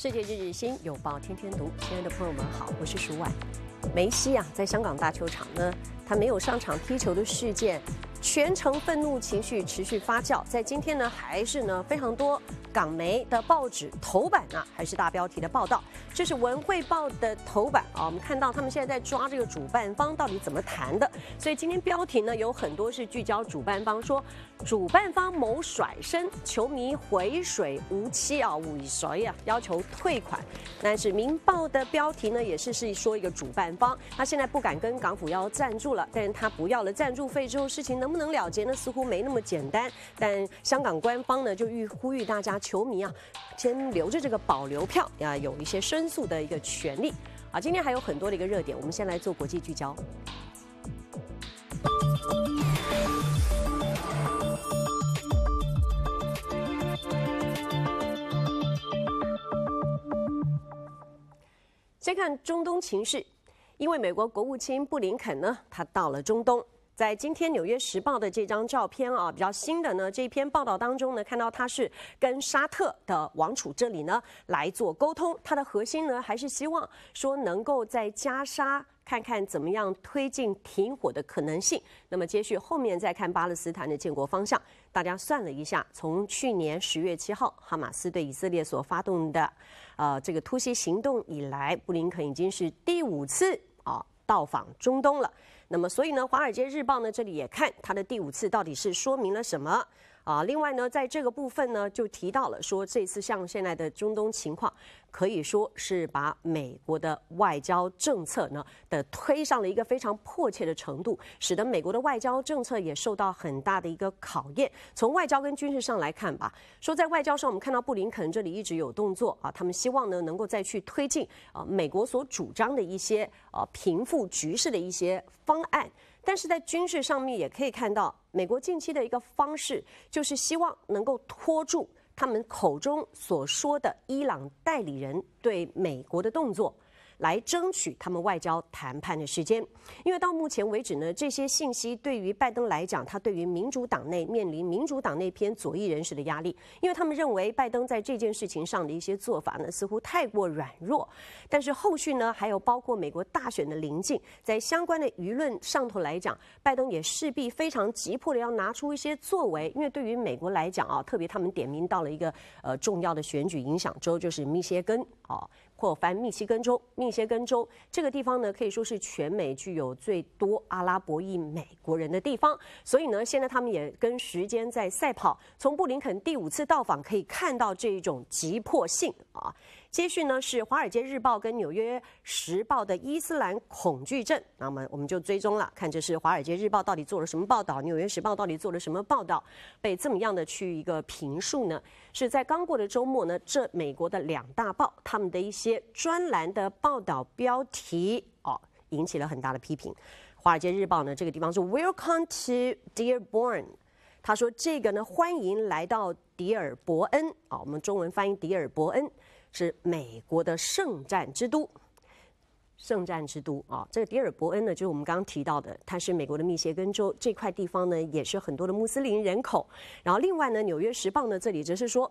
世界日日新，有报天天读。亲爱的朋友们，好，我是舒婉。梅西啊，在香港大球场呢，他没有上场踢球的事件。全程愤怒情绪持续发酵，在今天呢，还是呢非常多港媒的报纸头版呢，还是大标题的报道。这是文汇报的头版啊，我们看到他们现在在抓这个主办方到底怎么谈的。所以今天标题呢，有很多是聚焦主办方，说主办方谋甩身，球迷回水无期啊，无以谁啊，要求退款。但是《明报》的标题呢，也是是说一个主办方，他现在不敢跟港府要赞助了，但是他不要了赞助费之后，事情能。不能了结呢，似乎没那么简单。但香港官方呢，就吁呼吁大家，球迷啊，先留着这个保留票，要有一些申诉的一个权利。啊，今天还有很多的一个热点，我们先来做国际聚焦。先看中东情势，因为美国国务卿布林肯呢，他到了中东。在今天《纽约时报》的这张照片啊，比较新的呢这篇报道当中呢，看到他是跟沙特的王储这里呢来做沟通，他的核心呢还是希望说能够在加沙看看怎么样推进停火的可能性。那么接续后面再看巴勒斯坦的建国方向，大家算了一下，从去年十月七号哈马斯对以色列所发动的呃这个突袭行动以来，布林肯已经是第五次啊到访中东了。那么，所以呢，《华尔街日报》呢，这里也看它的第五次到底是说明了什么。啊，另外呢，在这个部分呢，就提到了说，这次像现在的中东情况，可以说是把美国的外交政策呢的推上了一个非常迫切的程度，使得美国的外交政策也受到很大的一个考验。从外交跟军事上来看吧，说在外交上，我们看到布林肯这里一直有动作啊，他们希望呢能够再去推进啊美国所主张的一些啊平复局势的一些方案。但是在军事上面也可以看到，美国近期的一个方式就是希望能够拖住他们口中所说的伊朗代理人对美国的动作。来争取他们外交谈判的时间，因为到目前为止呢，这些信息对于拜登来讲，他对于民主党内面临民主党内偏左翼人士的压力，因为他们认为拜登在这件事情上的一些做法呢，似乎太过软弱。但是后续呢，还有包括美国大选的临近，在相关的舆论上头来讲，拜登也势必非常急迫的要拿出一些作为，因为对于美国来讲啊，特别他们点名到了一个呃重要的选举影响州，就是密歇根啊。或翻密歇根州，密歇根州这个地方呢，可以说是全美具有最多阿拉伯裔美国人的地方，所以呢，现在他们也跟时间在赛跑。从布林肯第五次到访可以看到这一种急迫性啊。接续呢是《华尔街日报》跟《纽约时报》的伊斯兰恐惧症，那么我们就追踪了，看这是《华尔街日报》到底做了什么报道，《纽约时报》到底做了什么报道，被这么样的去一个评述呢？是在刚过的周末呢，这美国的两大报他们的一些专栏的报道标题哦，引起了很大的批评。《华尔街日报》呢这个地方是 Welcome to Dearborn，他说这个呢欢迎来到迪尔伯恩啊，我们中文翻译迪尔伯恩。是美国的圣战之都，圣战之都啊！这个迪尔伯恩呢，就是我们刚刚提到的，它是美国的密歇根州这块地方呢，也是很多的穆斯林人口。然后另外呢，《纽约时报》呢，这里则是说，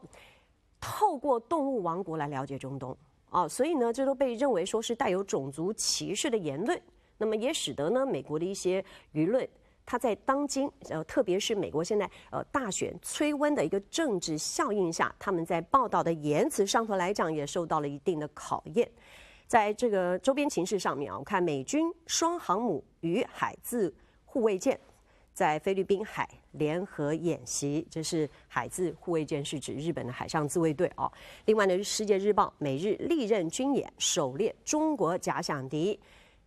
透过动物王国来了解中东啊，所以呢，这都被认为说是带有种族歧视的言论。那么也使得呢，美国的一些舆论。他在当今呃，特别是美国现在呃大选催温的一个政治效应下，他们在报道的言辞上头来讲，也受到了一定的考验。在这个周边情势上面啊，我看美军双航母与海自护卫舰在菲律宾海联合演习，这是海自护卫舰是指日本的海上自卫队啊。另外呢，《世界日报》每日历任军演首列中国假想敌。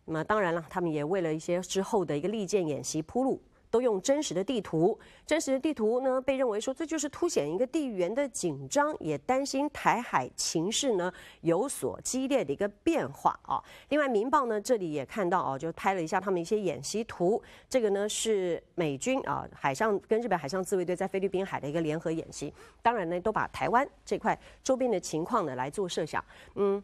那么当然了，他们也为了一些之后的一个利剑演习铺路，都用真实的地图。真实的地图呢，被认为说这就是凸显一个地缘的紧张，也担心台海情势呢有所激烈的一个变化啊。另外，民报呢这里也看到哦，就拍了一下他们一些演习图。这个呢是美军啊海上跟日本海上自卫队在菲律宾海的一个联合演习。当然呢，都把台湾这块周边的情况呢来做设想。嗯，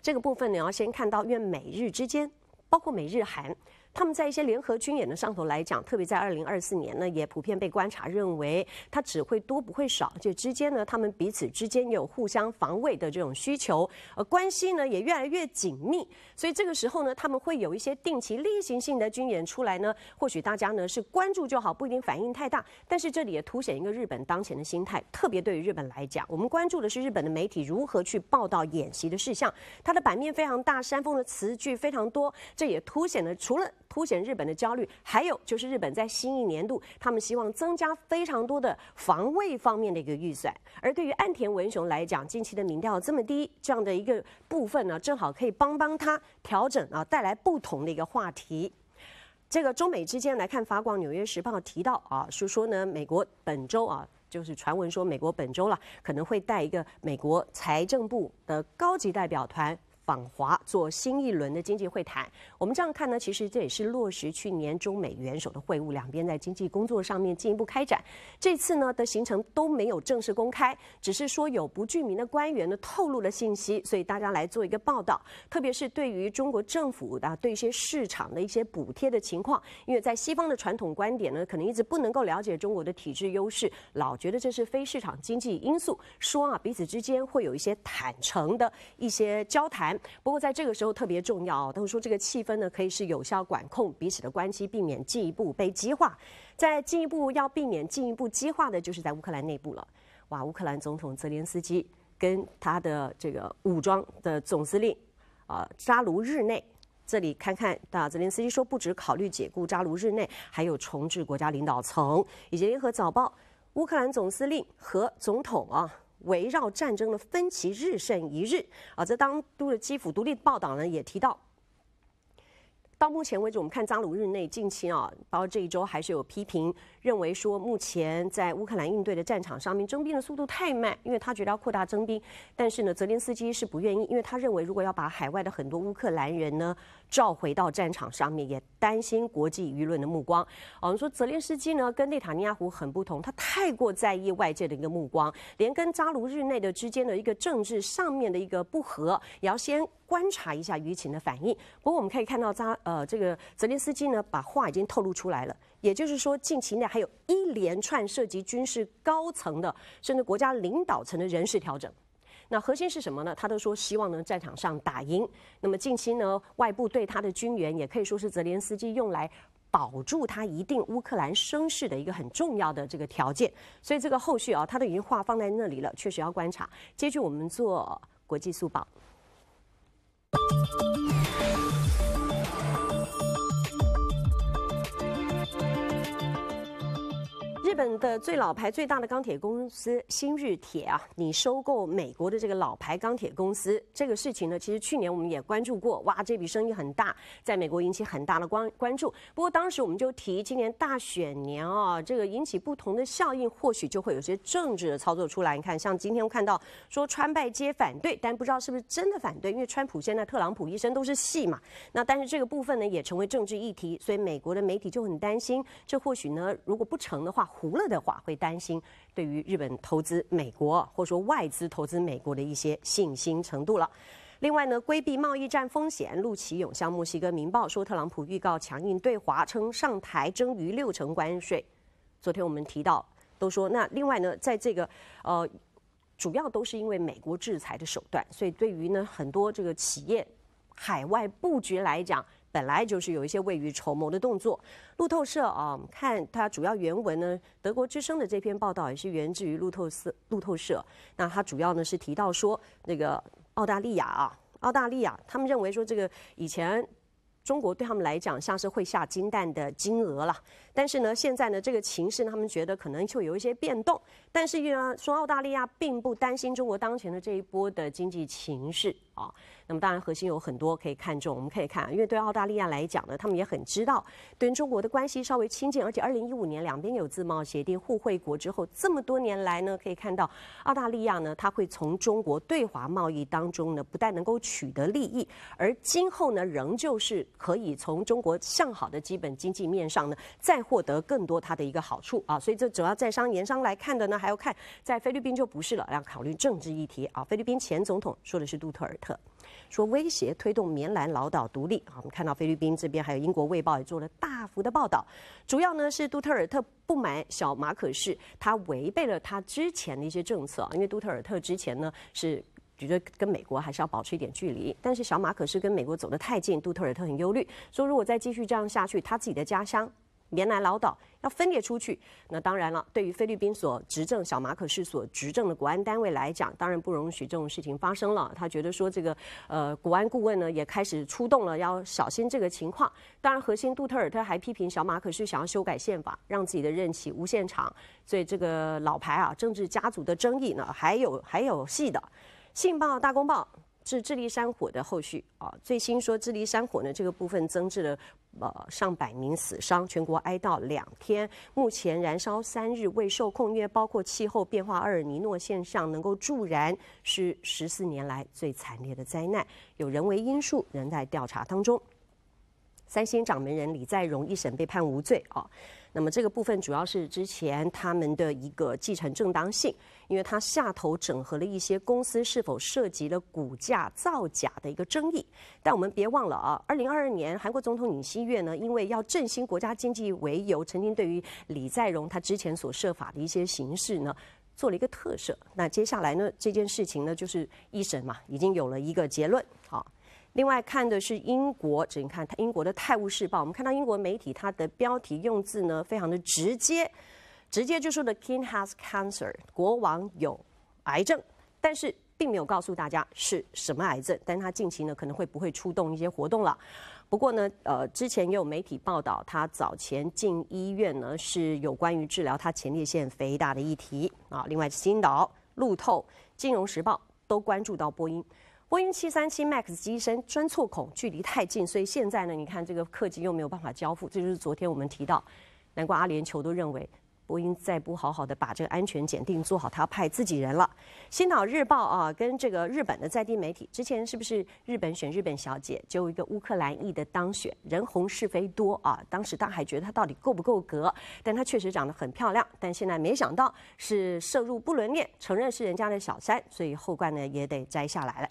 这个部分你要先看到，因为美日之间。包括美日韩。他们在一些联合军演的上头来讲，特别在二零二四年呢，也普遍被观察认为，它只会多不会少。就之间呢，他们彼此之间有互相防卫的这种需求，呃，关系呢也越来越紧密。所以这个时候呢，他们会有一些定期例行性的军演出来呢，或许大家呢是关注就好，不一定反应太大。但是这里也凸显一个日本当前的心态，特别对于日本来讲，我们关注的是日本的媒体如何去报道演习的事项，它的版面非常大，山峰的词句非常多，这也凸显了除了凸显日本的焦虑，还有就是日本在新一年度，他们希望增加非常多的防卫方面的一个预算。而对于岸田文雄来讲，近期的民调这么低，这样的一个部分呢，正好可以帮帮他调整啊，带来不同的一个话题。这个中美之间来看，法广《纽约时报》提到啊，是说呢，美国本周啊，就是传闻说美国本周了可能会带一个美国财政部的高级代表团。访华做新一轮的经济会谈，我们这样看呢，其实这也是落实去年中美元首的会晤，两边在经济工作上面进一步开展。这次呢的行程都没有正式公开，只是说有不具名的官员呢透露了信息，所以大家来做一个报道。特别是对于中国政府的对一些市场的一些补贴的情况，因为在西方的传统观点呢，可能一直不能够了解中国的体制优势，老觉得这是非市场经济因素，说啊彼此之间会有一些坦诚的一些交谈。不过，在这个时候特别重要啊！他们说，这个气氛呢，可以是有效管控彼此的关系，避免进一步被激化。在进一步要避免进一步激化的，就是在乌克兰内部了。哇，乌克兰总统泽连斯基跟他的这个武装的总司令，啊，扎卢日内，这里看看，啊，泽连斯基说，不只考虑解雇扎卢日内，还有重置国家领导层。以及联合早报，乌克兰总司令和总统啊。围绕战争的分歧日甚一日啊，这当都的基辅独立报道呢也提到，到目前为止，我们看扎鲁日内近期啊，包括这一周还是有批评。认为说，目前在乌克兰应对的战场上面征兵的速度太慢，因为他觉得要扩大征兵，但是呢，泽连斯基是不愿意，因为他认为如果要把海外的很多乌克兰人呢召回到战场上面，也担心国际舆论的目光。我们说泽连斯基呢跟内塔尼亚胡很不同，他太过在意外界的一个目光，连跟扎卢日内的之间的一个政治上面的一个不和，也要先观察一下舆情的反应。不过我们可以看到扎呃这个泽连斯基呢把话已经透露出来了。也就是说，近期内还有一连串涉及军事高层的，甚至国家领导层的人事调整。那核心是什么呢？他都说希望能战场上打赢。那么近期呢，外部对他的军援也可以说是泽连斯基用来保住他一定乌克兰声势的一个很重要的这个条件。所以这个后续啊，他都已经话放在那里了，确实要观察。接续我们做国际速报。日本的最老牌、最大的钢铁公司新日铁啊，你收购美国的这个老牌钢铁公司这个事情呢，其实去年我们也关注过。哇，这笔生意很大，在美国引起很大的关关注。不过当时我们就提，今年大选年啊，这个引起不同的效应，或许就会有些政治的操作出来。你看，像今天看到说川拜街反对，但不知道是不是真的反对，因为川普现在特朗普一生都是戏嘛。那但是这个部分呢，也成为政治议题，所以美国的媒体就很担心，这或许呢，如果不成的话，胡。除了的话，会担心对于日本投资美国，或者说外资投资美国的一些信心程度了。另外呢，规避贸易战风险，陆奇勇向墨西哥民报说，特朗普预告强硬对华，称上台征于六成关税。昨天我们提到，都说那另外呢，在这个呃，主要都是因为美国制裁的手段，所以对于呢很多这个企业海外布局来讲。本来就是有一些未雨绸缪的动作。路透社啊，看它主要原文呢，德国之声的这篇报道也是源自于路透社。路透社，那它主要呢是提到说，那个澳大利亚啊，澳大利亚，他们认为说这个以前中国对他们来讲像是会下金蛋的金额了，但是呢，现在呢这个情势他们觉得可能就有一些变动，但是因为说澳大利亚并不担心中国当前的这一波的经济情势啊。那么当然，核心有很多可以看重。我们可以看，因为对澳大利亚来讲呢，他们也很知道，对中国的关系稍微亲近，而且二零一五年两边有自贸协定互惠国之后，这么多年来呢，可以看到澳大利亚呢，它会从中国对华贸易当中呢，不但能够取得利益，而今后呢，仍旧是可以从中国向好的基本经济面上呢，再获得更多它的一个好处啊。所以这主要在商言商来看的呢，还要看在菲律宾就不是了，要考虑政治议题啊。菲律宾前总统说的是杜特尔特。说威胁推动棉兰老岛独立好，我们看到菲律宾这边还有英国《卫报》也做了大幅的报道，主要呢是杜特尔特不满小马可是他违背了他之前的一些政策。因为杜特尔特之前呢是觉得跟美国还是要保持一点距离，但是小马可是跟美国走得太近，杜特尔特很忧虑，说如果再继续这样下去，他自己的家乡。棉来老岛要分裂出去。那当然了，对于菲律宾所执政小马可是所执政的国安单位来讲，当然不容许这种事情发生了。他觉得说这个，呃，国安顾问呢也开始出动了，要小心这个情况。当然，核心杜特尔特还批评小马可是想要修改宪法，让自己的任期无限长。所以这个老牌啊，政治家族的争议呢，还有还有戏的。《信报》《大公报》是智利山火的后续啊。最新说智利山火呢这个部分增至了。呃，上百名死伤，全国哀悼两天。目前燃烧三日未受控，因为包括气候变化、厄尔尼诺现象能够助燃，是十四年来最惨烈的灾难。有人为因素仍在调查当中。三星掌门人李在镕一审被判无罪啊，那么这个部分主要是之前他们的一个继承正当性，因为他下头整合了一些公司，是否涉及了股价造假的一个争议。但我们别忘了啊，二零二二年韩国总统尹锡悦呢，因为要振兴国家经济为由，曾经对于李在镕他之前所设法的一些形式呢，做了一个特赦。那接下来呢，这件事情呢，就是一审嘛，已经有了一个结论啊。另外看的是英国，只看英国的《泰晤士报》，我们看到英国媒体它的标题用字呢，非常的直接，直接就说的 “King has cancer”，国王有癌症，但是并没有告诉大家是什么癌症，但他近期呢可能会不会出动一些活动了。不过呢，呃，之前也有媒体报道，他早前进医院呢是有关于治疗他前列腺肥大的议题啊。另外，《星岛》《路透》《金融时报》都关注到波音。波音七三七 MAX 机身钻错孔，距离太近，所以现在呢，你看这个客机又没有办法交付。这就是昨天我们提到，难怪阿联酋都认为波音再不好好的把这个安全检定做好，他要派自己人了。《新岛日报》啊，跟这个日本的在地媒体之前是不是日本选日本小姐，就有一个乌克兰裔的当选，人红是非多啊。当时他还觉得她到底够不够格，但她确实长得很漂亮，但现在没想到是摄入不伦恋，承认是人家的小三，所以后冠呢也得摘下来了。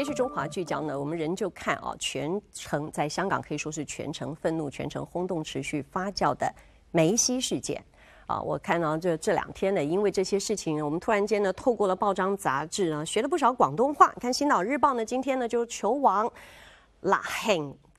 这续中华聚焦呢，我们仍旧看啊，全程在香港可以说是全程愤怒、全程轰动、持续发酵的梅西事件啊。我看到这这两天呢，因为这些事情，我们突然间呢，透过了报章杂志啊，学了不少广东话。看《新岛日报》呢，今天呢，就是球王立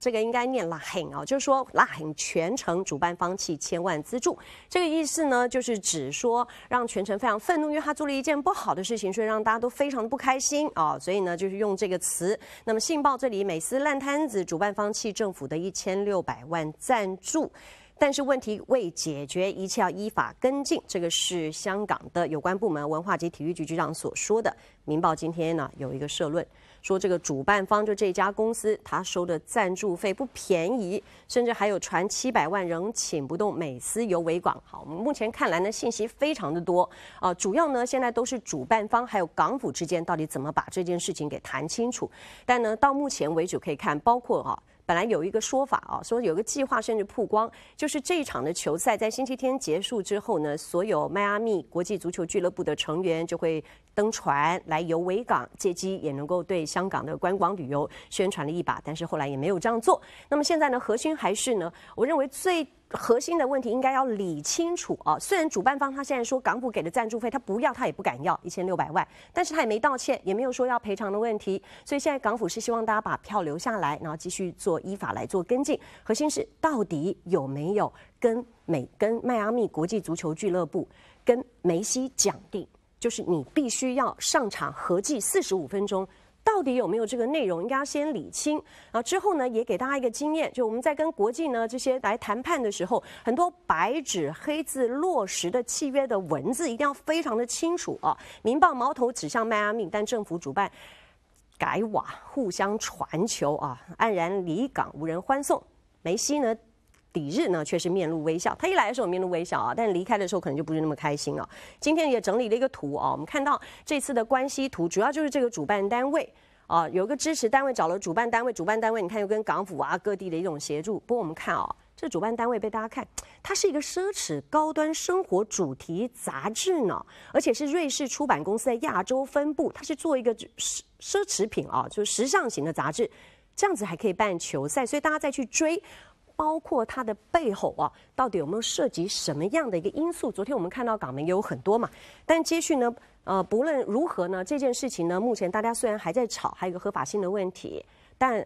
这个应该念拉黑啊，就是说拉黑全程主办方弃千万资助，这个意思呢，就是指说让全程非常愤怒，因为他做了一件不好的事情，所以让大家都非常的不开心啊，所以呢，就是用这个词。那么《信报》这里美斯烂摊子，主办方弃政府的一千六百万赞助。但是问题未解决，一切要依法跟进。这个是香港的有关部门文化及体育局局长所说的。《明报》今天呢有一个社论，说这个主办方就这家公司，他收的赞助费不便宜，甚至还有传七百万仍请不动美斯游维港。好，我们目前看来呢信息非常的多啊，主要呢现在都是主办方还有港府之间到底怎么把这件事情给谈清楚。但呢到目前为止可以看，包括啊。本来有一个说法啊，说有个计划甚至曝光，就是这一场的球赛在星期天结束之后呢，所有迈阿密国际足球俱乐部的成员就会登船来游维港，借机也能够对香港的观光旅游宣传了一把，但是后来也没有这样做。那么现在呢，核心还是呢，我认为最。核心的问题应该要理清楚啊！虽然主办方他现在说港府给的赞助费他不要，他也不敢要一千六百万，但是他也没道歉，也没有说要赔偿的问题。所以现在港府是希望大家把票留下来，然后继续做依法来做跟进。核心是到底有没有跟美、跟迈阿密国际足球俱乐部、跟梅西讲定，就是你必须要上场合计四十五分钟。到底有没有这个内容，应该要先理清啊。之后呢，也给大家一个经验，就我们在跟国际呢这些来谈判的时候，很多白纸黑字落实的契约的文字，一定要非常的清楚啊。《民报》矛头指向迈阿密，但政府主办改瓦互相传球啊，黯然离港无人欢送梅西呢。抵日呢，却是面露微笑。他一来的时候面露微笑啊，但离开的时候可能就不是那么开心了。今天也整理了一个图啊，我们看到这次的关系图，主要就是这个主办单位啊，有个支持单位找了主办单位，主办单位你看又跟港府啊各地的一种协助。不过我们看啊，这主办单位被大家看，它是一个奢侈高端生活主题杂志呢，而且是瑞士出版公司的亚洲分部，它是做一个奢奢侈品啊，就是时尚型的杂志，这样子还可以办球赛，所以大家再去追。包括它的背后啊，到底有没有涉及什么样的一个因素？昨天我们看到港媒也有很多嘛，但接续呢，呃，不论如何呢，这件事情呢，目前大家虽然还在吵，还有一个合法性的问题，但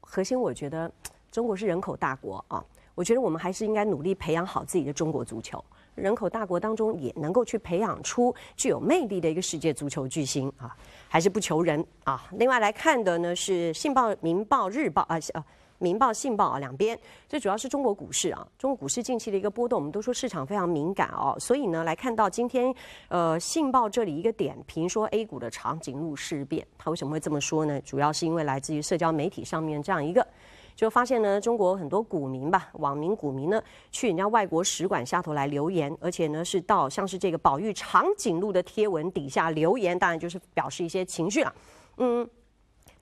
核心我觉得中国是人口大国啊，我觉得我们还是应该努力培养好自己的中国足球，人口大国当中也能够去培养出具有魅力的一个世界足球巨星啊，还是不求人啊。另外来看的呢是《信报》《明报》《日报》啊啊。民报》《信报》啊，两边，最主要是中国股市啊，中国股市近期的一个波动，我们都说市场非常敏感哦，所以呢，来看到今天，呃，《信报》这里一个点评说 A 股的长颈鹿事变，它为什么会这么说呢？主要是因为来自于社交媒体上面这样一个，就发现呢，中国很多股民吧，网民股民呢，去人家外国使馆下头来留言，而且呢是到像是这个宝玉长颈鹿的贴文底下留言，当然就是表示一些情绪了，嗯。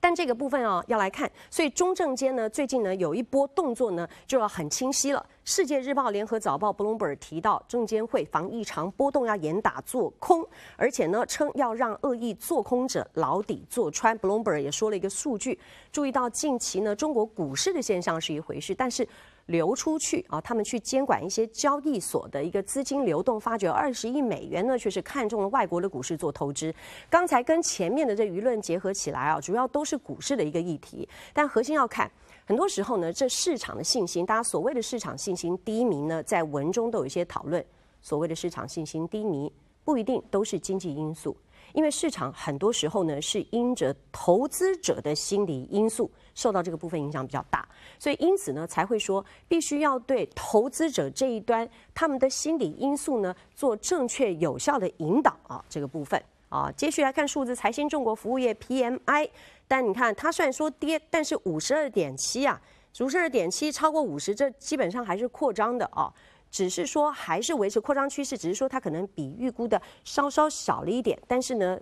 但这个部分哦，要来看，所以中证监呢最近呢有一波动作呢就要很清晰了。世界日报联合早报布隆 r g 提到，证监会防异常波动要严打做空，而且呢称要让恶意做空者牢底坐穿。布隆 r g 也说了一个数据，注意到近期呢中国股市的现象是一回事，但是。流出去啊，他们去监管一些交易所的一个资金流动，发觉二十亿美元呢，却是看中了外国的股市做投资。刚才跟前面的这舆论结合起来啊，主要都是股市的一个议题，但核心要看很多时候呢，这市场的信心，大家所谓的市场信心低迷呢，在文中都有一些讨论。所谓的市场信心低迷，不一定都是经济因素，因为市场很多时候呢，是因着投资者的心理因素。受到这个部分影响比较大，所以因此呢，才会说必须要对投资者这一端他们的心理因素呢做正确有效的引导啊，这个部分啊，接续来看数字财新中国服务业 PMI，但你看它虽然说跌，但是五十二点七啊，五十二点七超过五十，这基本上还是扩张的啊，只是说还是维持扩张趋势，只是说它可能比预估的稍稍少了一点，但是呢。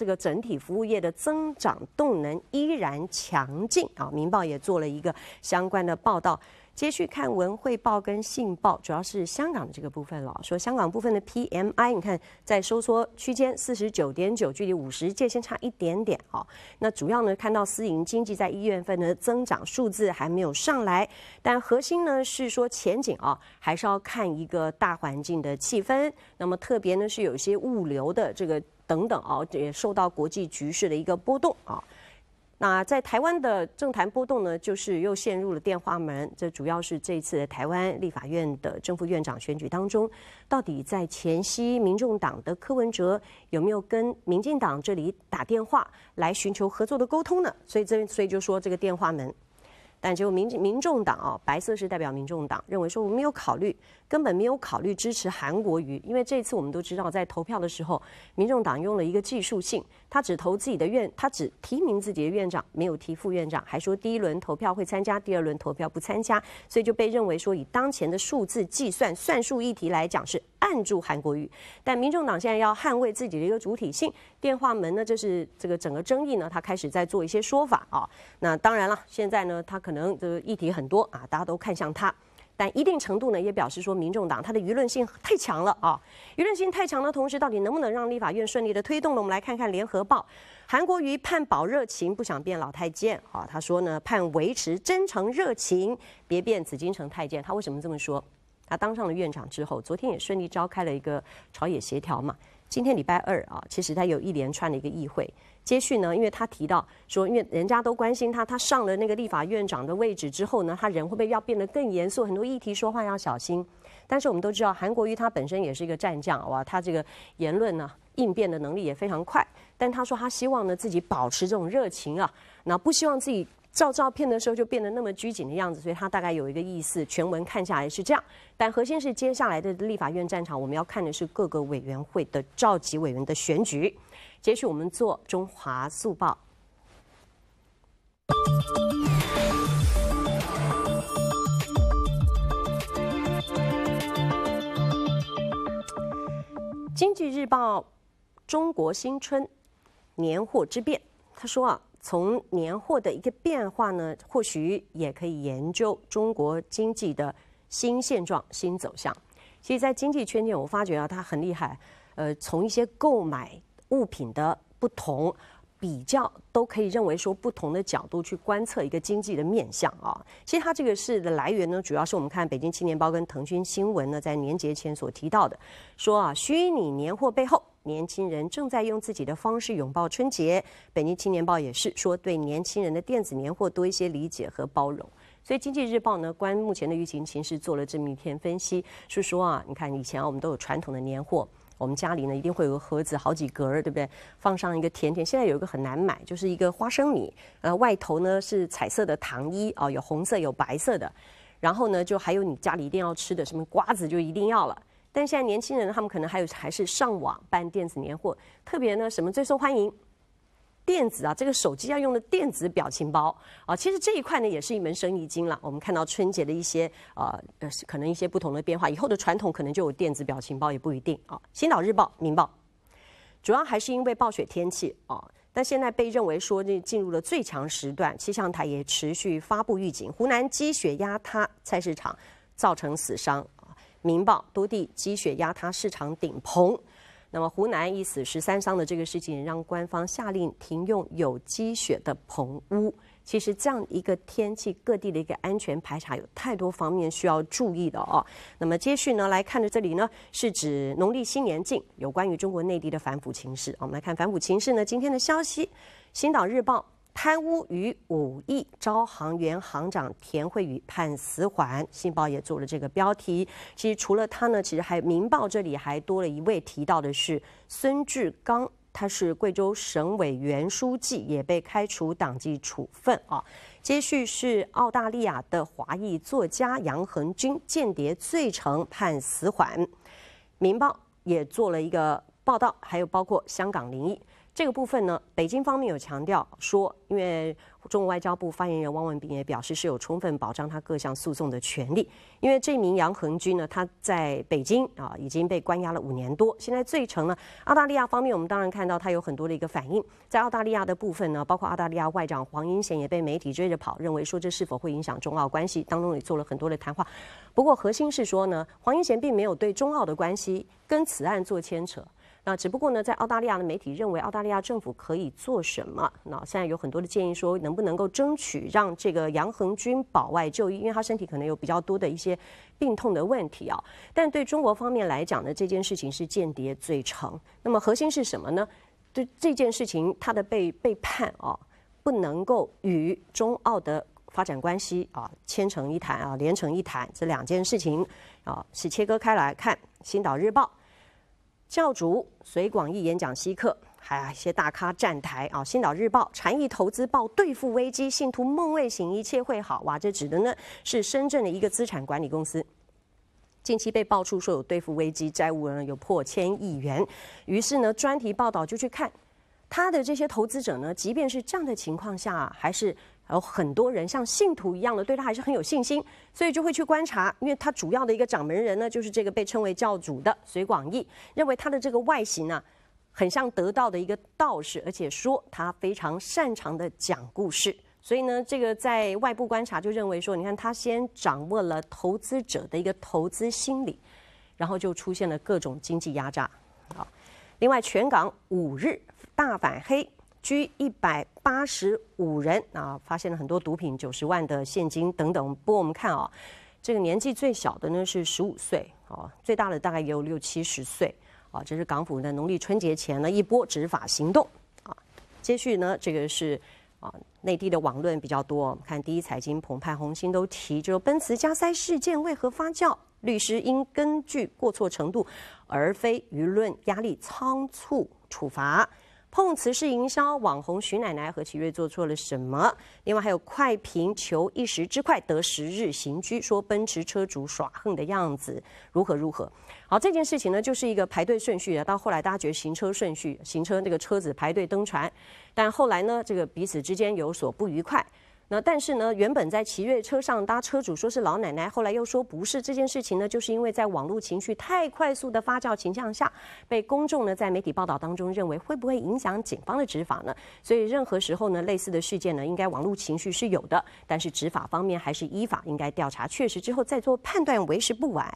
这个整体服务业的增长动能依然强劲啊！《民报》也做了一个相关的报道。接续看《文汇报》跟《信报》，主要是香港的这个部分了。说香港部分的 PMI，你看在收缩区间四十九点九，距离五十界限差一点点啊。那主要呢，看到私营经济在一月份的增长数字还没有上来，但核心呢是说前景啊，还是要看一个大环境的气氛。那么特别呢，是有一些物流的这个。等等啊，也受到国际局势的一个波动啊。那在台湾的政坛波动呢，就是又陷入了电话门。这主要是这次台湾立法院的正副院长选举当中，到底在前夕，民众党的柯文哲有没有跟民进党这里打电话来寻求合作的沟通呢？所以这，所以就说这个电话门。但结果，民民众党啊，白色是代表民众党，认为说我们有考虑，根本没有考虑支持韩国瑜，因为这次我们都知道，在投票的时候，民众党用了一个技术性，他只投自己的院，他只提名自己的院长，没有提副院长，还说第一轮投票会参加，第二轮投票不参加，所以就被认为说以当前的数字计算，算术议题来讲是按住韩国瑜。但民众党现在要捍卫自己的一个主体性，电话门呢，就是这个整个争议呢，他开始在做一些说法啊。那当然了，现在呢，他可。可能的议题很多啊，大家都看向他，但一定程度呢，也表示说民众党他的舆论性太强了啊，舆论性太强的同时，到底能不能让立法院顺利的推动呢？我们来看看《联合报》，韩国瑜盼保热情，不想变老太监啊，他说呢，盼维持真诚热情，别变紫禁城太监。他为什么这么说？他当上了院长之后，昨天也顺利召开了一个朝野协调嘛，今天礼拜二啊，其实他有一连串的一个议会。接续呢，因为他提到说，因为人家都关心他，他上了那个立法院长的位置之后呢，他人会不会要变得更严肃，很多议题说话要小心。但是我们都知道，韩国瑜他本身也是一个战将，哇，他这个言论呢，应变的能力也非常快。但他说他希望呢，自己保持这种热情啊，那不希望自己。照照片的时候就变得那么拘谨的样子，所以他大概有一个意思。全文看下来是这样，但核心是接下来的立法院战场，我们要看的是各个委员会的召集委员的选举。接续我们做《中华速报》，《经济日报》中国新春年货之变，他说啊。从年货的一个变化呢，或许也可以研究中国经济的新现状、新走向。其实，在经济圈内，我发觉啊，它很厉害。呃，从一些购买物品的不同比较，都可以认为说不同的角度去观测一个经济的面相啊。其实，它这个事的来源呢，主要是我们看《北京青年报》跟腾讯新闻呢，在年节前所提到的，说啊，虚拟年货背后。年轻人正在用自己的方式拥抱春节。北京青年报也是说，对年轻人的电子年货多一些理解和包容。所以经济日报呢，关目前的疫情形势做了这么一篇分析，是说啊，你看以前啊，我们都有传统的年货，我们家里呢一定会有个盒子，好几格儿，对不对？放上一个甜甜，现在有一个很难买，就是一个花生米，呃，外头呢是彩色的糖衣啊，有红色有白色的，然后呢就还有你家里一定要吃的，什么瓜子就一定要了。但现在年轻人，他们可能还有还是上网办电子年货，特别呢什么最受欢迎？电子啊，这个手机要用的电子表情包啊，其实这一块呢也是一门生意经了。我们看到春节的一些啊，可能一些不同的变化，以后的传统可能就有电子表情包也不一定啊。青岛日报、明报，主要还是因为暴雪天气啊，但现在被认为说这进入了最强时段，气象台也持续发布预警，湖南积雪压塌菜市场，造成死伤。《明报》多地积雪压塌市场顶棚，那么湖南一死十三伤的这个事情，让官方下令停用有积雪的棚屋。其实这样一个天气，各地的一个安全排查有太多方面需要注意的哦。那么接续呢来看的这里呢，是指农历新年近，有关于中国内地的反腐情势。我们来看反腐情势呢，今天的消息，《新岛日报》。贪污逾五亿，招行原行长田惠宇判死缓。新报也做了这个标题。其实除了他呢，其实还民报这里还多了一位，提到的是孙志刚，他是贵州省委原书记，也被开除党纪处分。啊，接续是澳大利亚的华裔作家杨恒军，间谍罪成判死缓。民报也做了一个报道，还有包括香港灵异。这个部分呢，北京方面有强调说，因为中国外交部发言人汪文斌也表示是有充分保障他各项诉讼的权利。因为这名杨恒军呢，他在北京啊已经被关押了五年多，现在罪成呢。澳大利亚方面，我们当然看到他有很多的一个反应，在澳大利亚的部分呢，包括澳大利亚外长黄英贤也被媒体追着跑，认为说这是否会影响中澳关系，当中也做了很多的谈话。不过核心是说呢，黄英贤并没有对中澳的关系跟此案做牵扯。那只不过呢，在澳大利亚的媒体认为澳大利亚政府可以做什么？那现在有很多的建议说，能不能够争取让这个杨恒军保外就医，因为他身体可能有比较多的一些病痛的问题啊。但对中国方面来讲呢，这件事情是间谍罪成。那么核心是什么呢？对这件事情他的被背叛啊，不能够与中澳的发展关系啊牵成一谈啊连成一谈，这两件事情啊是切割开来看。《星岛日报》。教主随广义演讲稀客，还有一些大咖站台啊！《新岛日报》《禅意投资报》对付危机，信徒梦未醒，一切会好哇！这指的呢是深圳的一个资产管理公司，近期被爆出说有对付危机债务人有破千亿元，于是呢专题报道就去看他的这些投资者呢，即便是这样的情况下还是。然后很多人像信徒一样的对他还是很有信心，所以就会去观察，因为他主要的一个掌门人呢就是这个被称为教主的隋广义，认为他的这个外形呢很像得道的一个道士，而且说他非常擅长的讲故事，所以呢这个在外部观察就认为说，你看他先掌握了投资者的一个投资心理，然后就出现了各种经济压榨。好，另外全港五日大反黑。拘一百八十五人啊，发现了很多毒品、九十万的现金等等。不过我们看啊，这个年纪最小的呢是十五岁啊，最大的大概也有六七十岁啊。这是港府在农历春节前呢一波执法行动啊。接续呢这个是啊，内地的网论比较多。我们看第一财经、澎湃新闻都提，就是奔驰加塞事件为何发酵？律师应根据过错程度而非舆论压力仓促处罚。碰瓷式营销，网红徐奶奶和奇瑞做错了什么？另外还有快评，求一时之快得十日刑拘，说奔驰车主耍横的样子如何如何？好，这件事情呢，就是一个排队顺序到后来大家觉得行车顺序，行车那个车子排队登船，但后来呢，这个彼此之间有所不愉快。那但是呢，原本在奇瑞车上搭车主说是老奶奶，后来又说不是这件事情呢，就是因为在网络情绪太快速的发酵情况下，被公众呢在媒体报道当中认为会不会影响警方的执法呢？所以任何时候呢，类似的事件呢，应该网络情绪是有的，但是执法方面还是依法应该调查确实之后再做判断，为时不晚。